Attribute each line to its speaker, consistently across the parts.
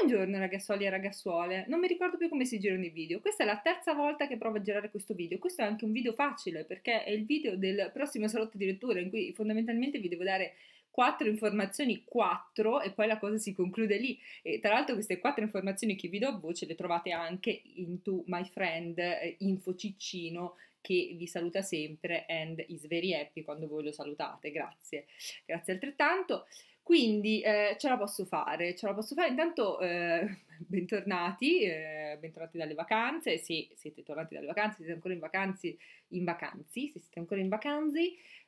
Speaker 1: Buongiorno ragazzuoli e ragazzuole, non mi ricordo più come si girano i video, questa è la terza volta che provo a girare questo video, questo è anche un video facile perché è il video del prossimo salotto di lettura in cui fondamentalmente vi devo dare quattro informazioni, quattro, e poi la cosa si conclude lì. E tra l'altro queste quattro informazioni che vi do a voce le trovate anche in To My Friend, eh, Info Ciccino, che vi saluta sempre and is very happy quando voi lo salutate, grazie. Grazie altrettanto. Quindi eh, ce la posso fare, ce la posso fare. Intanto eh, bentornati, eh, bentornati dalle vacanze, se siete tornati dalle vacanze, siete ancora in vacanze, in vacanze, se siete ancora in vacanze,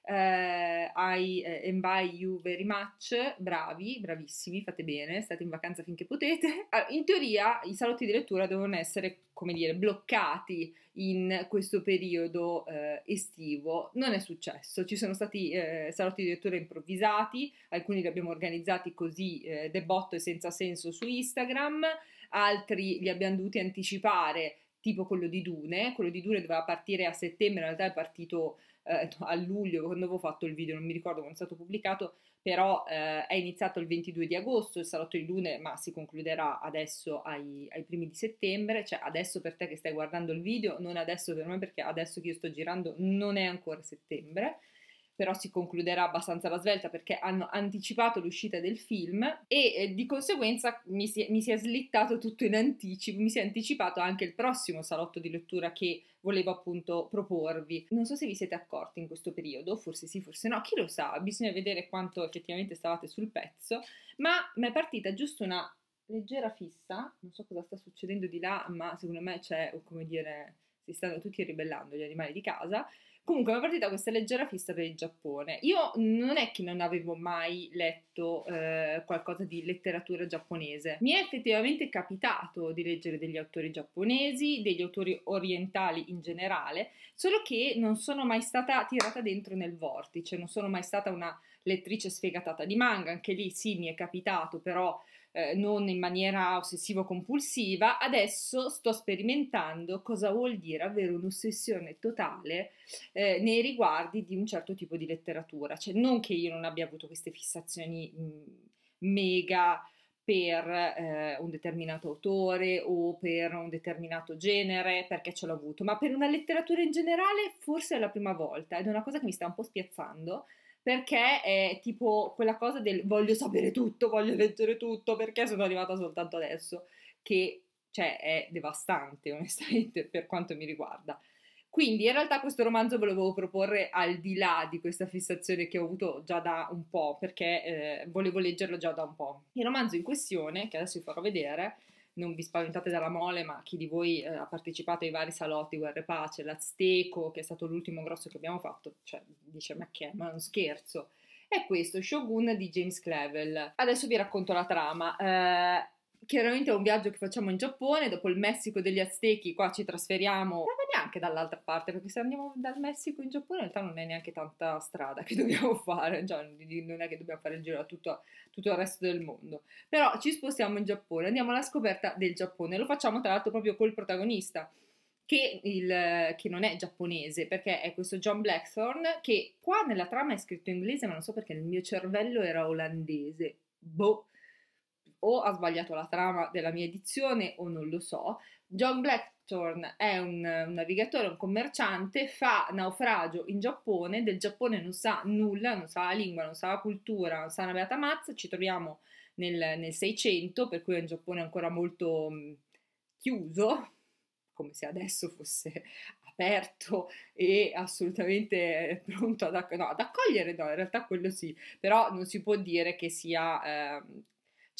Speaker 1: eh, I eh, invite you very much, bravi, bravissimi, fate bene, state in vacanza finché potete. Allora, ah, in teoria i salotti di lettura devono essere, come dire, bloccati in questo periodo eh, estivo. Non è successo, ci sono stati eh, salotti di lettura improvvisati, alcuni li abbiamo organizzati così eh, debotto e senza senso su Instagram, altri li abbiamo dovuti anticipare, tipo quello di Dune, quello di Dune doveva partire a settembre, in realtà è partito eh, a luglio, quando avevo fatto il video, non mi ricordo quando è stato pubblicato, però eh, è iniziato il 22 di agosto il salotto di Dune, ma si concluderà adesso ai, ai, primi di settembre, cioè adesso per te che stai guardando il video, non adesso per me perché adesso che io sto girando non è ancora settembre, però si concluderà abbastanza alla svelta perché hanno anticipato l'uscita del film e eh, di conseguenza mi si, mi si, è slittato tutto in anticipo, mi si è anticipato anche il prossimo salotto di lettura che volevo appunto proporvi. Non so se vi siete accorti in questo periodo, forse sì, forse no, chi lo sa, bisogna vedere quanto effettivamente stavate sul pezzo, ma mi è partita giusto una leggera fissa, non so cosa sta succedendo di là, ma secondo me c'è, come dire, si stanno tutti ribellando gli animali di casa, Comunque, è partita questa leggera fissa per il Giappone. Io non è che non avevo mai letto eh, qualcosa di letteratura giapponese. Mi è effettivamente capitato di leggere degli autori giapponesi, degli autori orientali in generale, solo che non sono mai stata tirata dentro nel vortice, non sono mai stata una lettrice sfegatata di manga, anche lì sì mi è capitato, però eh, non in maniera ossessivo-compulsiva, adesso sto sperimentando cosa vuol dire avere un'ossessione totale eh, nei riguardi di un certo tipo di letteratura. Cioè, non che io non abbia avuto queste fissazioni mh, mm, mega per eh, un determinato autore o per un determinato genere, perché ce l'ho avuto, ma per una letteratura in generale forse è la prima volta ed è una cosa che mi sta un po' spiazzando perché è tipo quella cosa del voglio sapere tutto, voglio leggere tutto, perché sono arrivata soltanto adesso, che cioè, è devastante onestamente per quanto mi riguarda. Quindi in realtà questo romanzo ve lo volevo proporre al di là di questa fissazione che ho avuto già da un po', perché eh, volevo leggerlo già da un po'. Il romanzo in questione, che adesso vi farò vedere, non vi spaventate dalla mole, ma chi di voi eh, ha partecipato ai vari salotti Guerre Pace, l'Azteco, che è stato l'ultimo grosso che abbiamo fatto, cioè dice ma che è, ma non scherzo. È questo, Shogun di James Clevel. Adesso vi racconto la trama. Eh, chiaramente è un viaggio che facciamo in Giappone, dopo il Messico degli Aztechi, qua ci trasferiamo, ma neanche dall'altra parte, perché se andiamo dal Messico in Giappone in realtà non è neanche tanta strada che dobbiamo fare, cioè non è che dobbiamo fare il giro a tutto, tutto il resto del mondo. Però ci spostiamo in Giappone, andiamo alla scoperta del Giappone, lo facciamo tra l'altro proprio col protagonista. Che, il, che, non è giapponese, perché è questo John Blackthorne che qua nella trama è scritto in inglese, ma non so perché il mio cervello era olandese. Boh, o ha sbagliato la trama della mia edizione o non lo so. John Blackthorne è un, un navigatore, un commerciante, fa naufragio in Giappone, del Giappone non sa nulla, non sa la lingua, non sa la cultura, non sa una beata mazza, ci troviamo nel, nel 600, per cui è un Giappone ancora molto mm, chiuso, come se adesso fosse aperto e assolutamente pronto ad, acc- no, ad, accogliere, no, in realtà quello sì, però non si può dire che sia eh,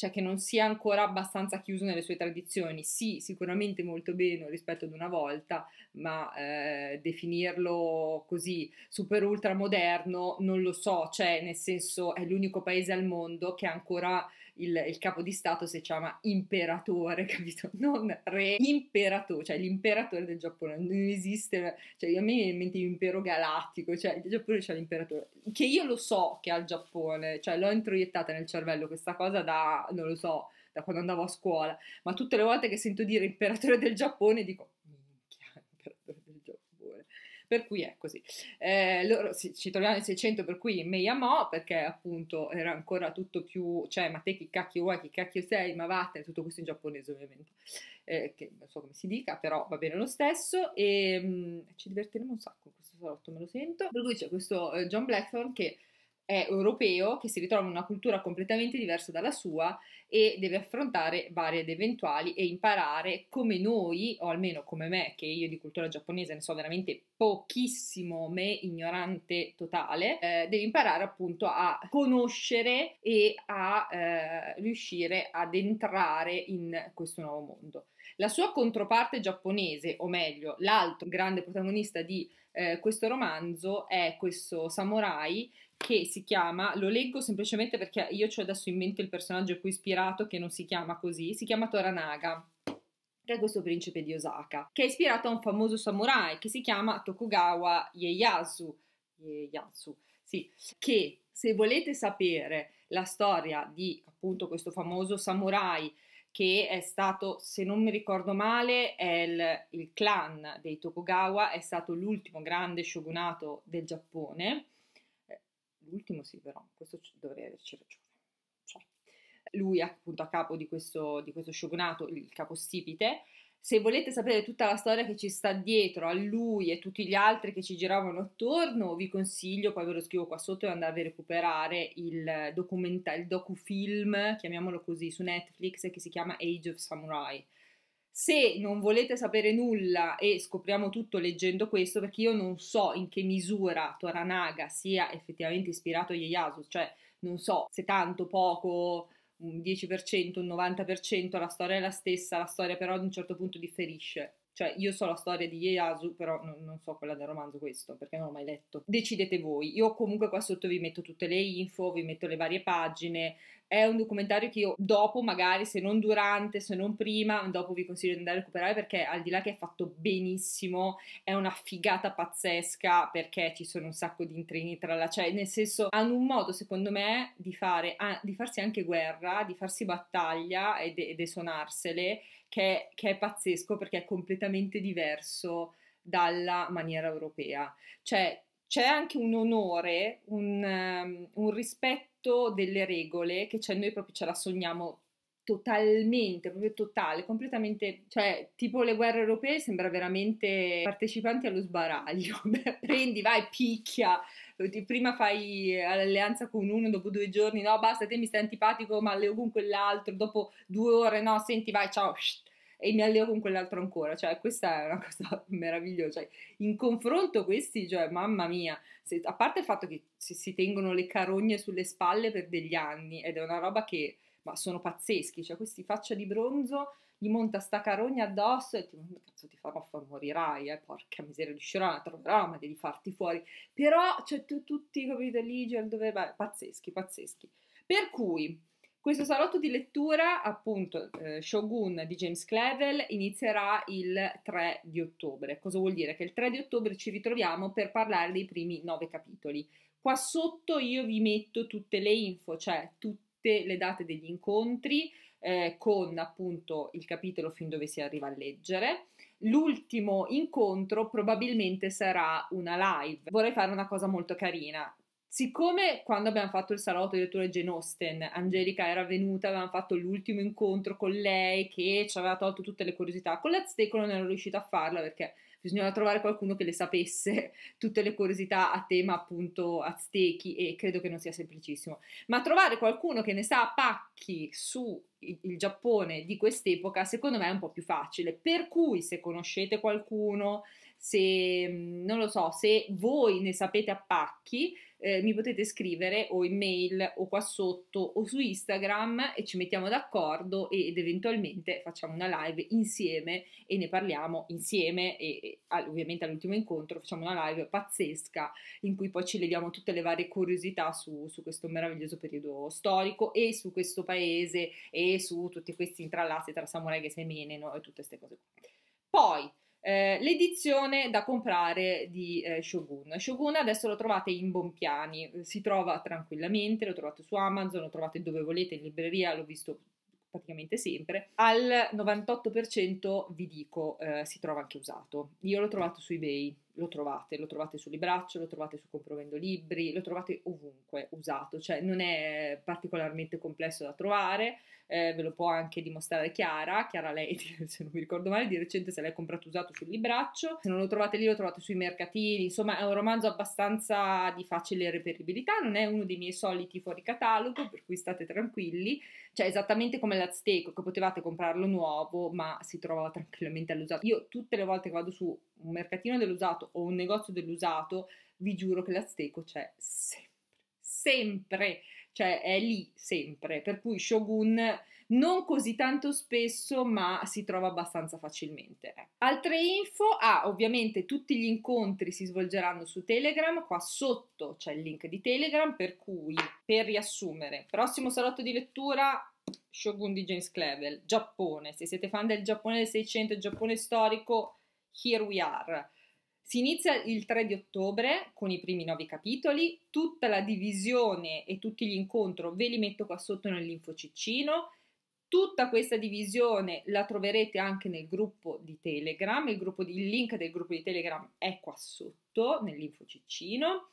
Speaker 1: cioè che non sia ancora abbastanza chiuso nelle sue tradizioni. Sì, sicuramente molto bene rispetto ad una volta, ma eh, definirlo così super ultra moderno non lo so, cioè nel senso è l'unico paese al mondo che ancora il, il, capo di Stato si chiama imperatore, capito? Non re, imperatore, cioè l'imperatore del Giappone, non esiste, cioè a me viene in mente l'impero galattico, cioè il Giappone c'è l'imperatore, che io lo so che ha il Giappone, cioè l'ho introiettata nel cervello questa cosa da, non lo so, da quando andavo a scuola, ma tutte le volte che sento dire imperatore del Giappone dico, minchia, imperatore per cui è così. Eh, loro, sì, ci troviamo nel 600 per cui me amò, perché appunto era ancora tutto più, cioè ma te chi cacchio vuoi, chi cacchio sei, ma vattene, tutto questo in giapponese ovviamente, eh, che non so come si dica, però va bene lo stesso e ehm, mh, ci divertiremo un sacco questo salotto, me lo sento. Per cui c'è questo eh, John Blackthorne che è europeo che si ritrova in una cultura completamente diversa dalla sua e deve affrontare varie ed eventuali e imparare come noi, o almeno come me, che io di cultura giapponese ne so veramente pochissimo, me ignorante totale, eh, deve imparare appunto a conoscere e a eh, riuscire ad entrare in questo nuovo mondo. La sua controparte giapponese, o meglio, l'altro grande protagonista di eh, questo romanzo è questo samurai che si chiama, lo leggo semplicemente perché io ho adesso in mente il personaggio a cui ispirato che non si chiama così, si chiama Toranaga che è questo principe di Osaka, che è ispirato a un famoso samurai che si chiama Tokugawa Ieyasu, Ieyasu sì, che se volete sapere la storia di appunto questo famoso samurai che è stato, se non mi ricordo male, il, il, clan dei Tokugawa, è stato l'ultimo grande shogunato del Giappone. Eh, l'ultimo sì, però, questo dovrei averci ragione. Cioè, lui è appunto a capo di questo, di questo shogunato, il capostipite, se volete sapere tutta la storia che ci sta dietro a lui e tutti gli altri che ci giravano attorno, vi consiglio, poi ve lo scrivo qua sotto, di andare a recuperare il, documenta- il docufilm, chiamiamolo così, su Netflix che si chiama Age of Samurai. Se non volete sapere nulla e scopriamo tutto leggendo questo, perché io non so in che misura Toranaga sia effettivamente ispirato a Ieyasu, cioè non so se tanto, poco, un 10%, un 90%, la storia è la stessa, la storia però ad un certo punto differisce. Cioè, io so la storia di Ieyasu, però non, non so quella del romanzo questo, perché non l'ho mai letto. Decidete voi. Io comunque qua sotto vi metto tutte le info, vi metto le varie pagine. È un documentario che io dopo, magari, se non durante, se non prima, dopo vi consiglio di andare a recuperare perché al di là che è fatto benissimo, è una figata pazzesca perché ci sono un sacco di intrini tra la... Cioè, nel senso, hanno un modo, secondo me, di, fare, ah, di farsi anche guerra, di farsi battaglia e, de, e de sonarsele che, che è pazzesco perché è completamente diverso dalla maniera europea. Cioè, c'è anche un onore, un, um, un, rispetto delle regole che c'è, noi proprio ce la sogniamo totalmente, proprio totale, completamente, cioè tipo le guerre europee sembra veramente partecipanti allo sbaraglio, prendi, vai, picchia, prima fai l'alleanza con uno, dopo due giorni, no, basta, te mi stai antipatico, ma alleo con quell'altro, dopo due ore, no, senti, vai, ciao, shh, e mi alleo con quell'altro ancora, cioè questa è una cosa meravigliosa, cioè, in confronto questi, cioè, mamma mia, se, a parte il fatto che si, si tengono le carogne sulle spalle per degli anni, ed è una roba che, ma sono pazzeschi, cioè questi faccia di bronzo gli monta sta carogna addosso e ti, cazzo ti farò fa morirai, eh, porca miseria, riuscirà, troverà, ah, ma devi farti fuori. Però c'è cioè, tu, tutti, capito, lì, dove, vai, pazzeschi, pazzeschi. Per cui, questo salotto di lettura, appunto, eh, Shogun di James Clevel, inizierà il 3 di ottobre. Cosa vuol dire? Che il 3 di ottobre ci ritroviamo per parlare dei primi nove capitoli. Qua sotto io vi metto tutte le info, cioè tutte le date degli incontri, eh, con appunto il capitolo fin dove si arriva a leggere. L'ultimo incontro probabilmente sarà una live. Vorrei fare una cosa molto carina. Siccome quando abbiamo fatto il salotto di lettura Jane Austen, Angelica era venuta, avevamo fatto l'ultimo incontro con lei che ci aveva tolto tutte le curiosità, con Let's Take non ero riuscita a farla perché bisognava trovare qualcuno che le sapesse tutte le curiosità a tema appunto aztechi e credo che non sia semplicissimo, ma trovare qualcuno che ne sa pacchi su il Giappone di quest'epoca, secondo me è un po' più facile. Per cui se conoscete qualcuno, se mm, non lo so, se voi ne sapete a pacchi, eh, mi potete scrivere o in mail o qua sotto o su Instagram e ci mettiamo d'accordo ed eventualmente facciamo una live insieme e ne parliamo insieme e, e ovviamente all'ultimo incontro facciamo una live pazzesca in cui poi ci leviamo tutte le varie curiosità su, su questo meraviglioso periodo storico e su questo paese e su tutti questi intrallazzi tra Samurai che Gese Meneno e tutte queste cose qua. Poi, eh, l'edizione da comprare di eh, Shogun. Shogun adesso lo trovate in Bompiani, si trova tranquillamente, lo trovate su Amazon, lo trovate dove volete, in libreria, l'ho visto praticamente sempre. Al 98% vi dico eh, si trova anche usato. Io l'ho trovato su eBay lo trovate, lo trovate su Libraccio, lo trovate su Comprovendo Libri, lo trovate ovunque usato, cioè non è particolarmente complesso da trovare, eh, ve lo può anche dimostrare Chiara, Chiara lei, se non mi ricordo male, di recente se l'è comprato usato sul Libraccio, se non lo trovate lì lo trovate sui mercatini, insomma è un romanzo abbastanza di facile reperibilità, non è uno dei miei soliti fuori catalogo, per cui state tranquilli, cioè, esattamente come l'Azteco, che potevate comprarlo nuovo, ma si trovava tranquillamente all'usato. Io tutte le volte che vado su un mercatino dell'usato o un negozio dell'usato, vi giuro che l'Azteco c'è sempre, sempre, cioè è lì sempre. Per cui Shogun non così tanto spesso, ma si trova abbastanza facilmente. Altre info, ah, ovviamente tutti gli incontri si svolgeranno su Telegram, qua sotto c'è il link di Telegram, per cui, per riassumere, prossimo salotto di lettura Shogun di James Clevel, Giappone, se siete fan del Giappone del 600, Giappone storico, here we are. Si inizia il 3 di ottobre con i primi nove capitoli, tutta la divisione e tutti gli incontri ve li metto qua sotto nell'info ciccino. Tutta questa divisione la troverete anche nel gruppo di Telegram, il, gruppo di, il link del gruppo di Telegram è qua sotto nell'info Ciccino.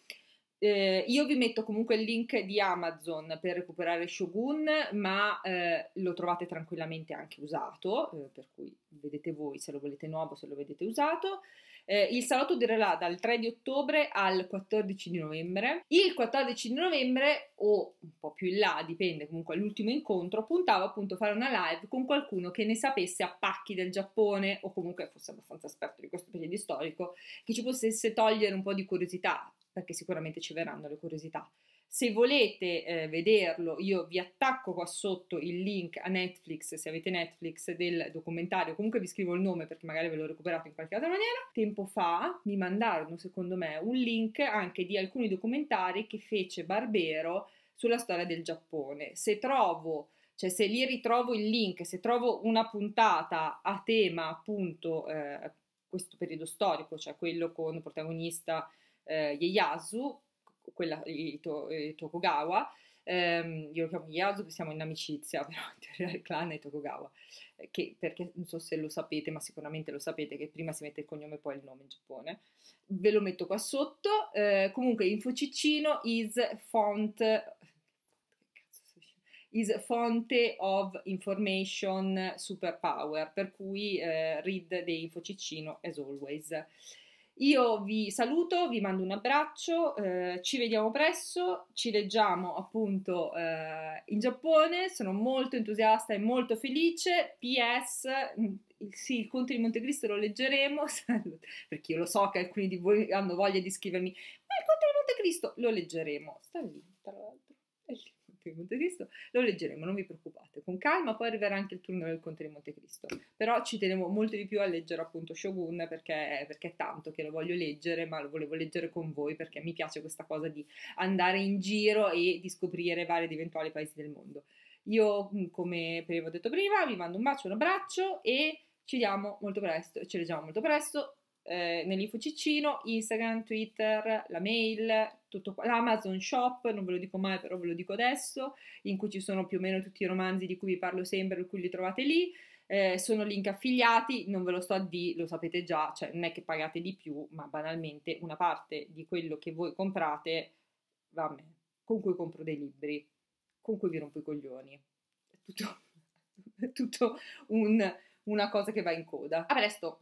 Speaker 1: Eh, io vi metto comunque il link di Amazon per recuperare Shogun, ma eh, lo trovate tranquillamente anche usato, eh, per cui vedete voi se lo volete nuovo, se lo vedete usato. Eh, il salotto durerà dal 3 di ottobre al 14 di novembre. Il 14 di novembre, o un po' più in là, dipende comunque all'ultimo incontro, puntavo appunto a fare una live con qualcuno che ne sapesse a pacchi del Giappone o comunque fosse abbastanza esperto di questo periodo storico, che ci potesse togliere un po' di curiosità perché sicuramente ci verranno le curiosità. Se volete eh, vederlo, io vi attacco qua sotto il link a Netflix, se avete Netflix, del documentario. Comunque vi scrivo il nome perché magari ve l'ho recuperato in qualche altra maniera. Tempo fa mi mandarono, secondo me, un link anche di alcuni documentari che fece Barbero sulla storia del Giappone. Se trovo, cioè se lì ritrovo il link, se trovo una puntata a tema appunto eh, questo periodo storico, cioè quello con protagonista eh, Ieyasu, quella, i, to, i Tokugawa, ehm, io lo chiamo Ieyasu, perché siamo in amicizia, però il clan è Tokugawa, eh, che, perché non so se lo sapete, ma sicuramente lo sapete, che prima si mette il cognome e poi il nome in Giappone. Ve lo metto qua sotto, eh, comunque Info Ciccino is font is fonte of information superpower, per cui eh, read dei Focicino as always. Io vi saluto, vi mando un abbraccio, eh, ci vediamo presto, ci leggiamo appunto eh, in Giappone, sono molto entusiasta e molto felice. PS, mm, sì, il Conte di Montecristo lo leggeremo, perché io lo so che alcuni di voi hanno voglia di scrivermi, ma il Conte di Montecristo lo leggeremo, sta lì tra l'altro. Principe di Montecristo, lo leggeremo, non vi preoccupate, con calma, poi arriverà anche il turno del Conte di Montecristo, però ci tenevo molto di più a leggere appunto Shogun perché, perché è tanto che lo voglio leggere, ma lo volevo leggere con voi perché mi piace questa cosa di andare in giro e di scoprire vari ed eventuali paesi del mondo. Io, mm, come prima avevo detto prima, vi mando un bacio, un abbraccio e ci vediamo molto presto, ci leggiamo molto presto eh, nell'info Ciccino, Instagram, Twitter, la mail, tutto, qua, l'Amazon Shop, non ve lo dico mai però ve lo dico adesso, in cui ci sono più o meno tutti i romanzi di cui vi parlo sempre, per cui li trovate lì. Eh, sono link affiliati, non ve lo sto a dire, lo sapete già, cioè non è che pagate di più, ma banalmente una parte di quello che voi comprate va a me, con cui compro dei libri, con cui vi rompo i coglioni. È tutto, è tutto un, una cosa che va in coda. A presto!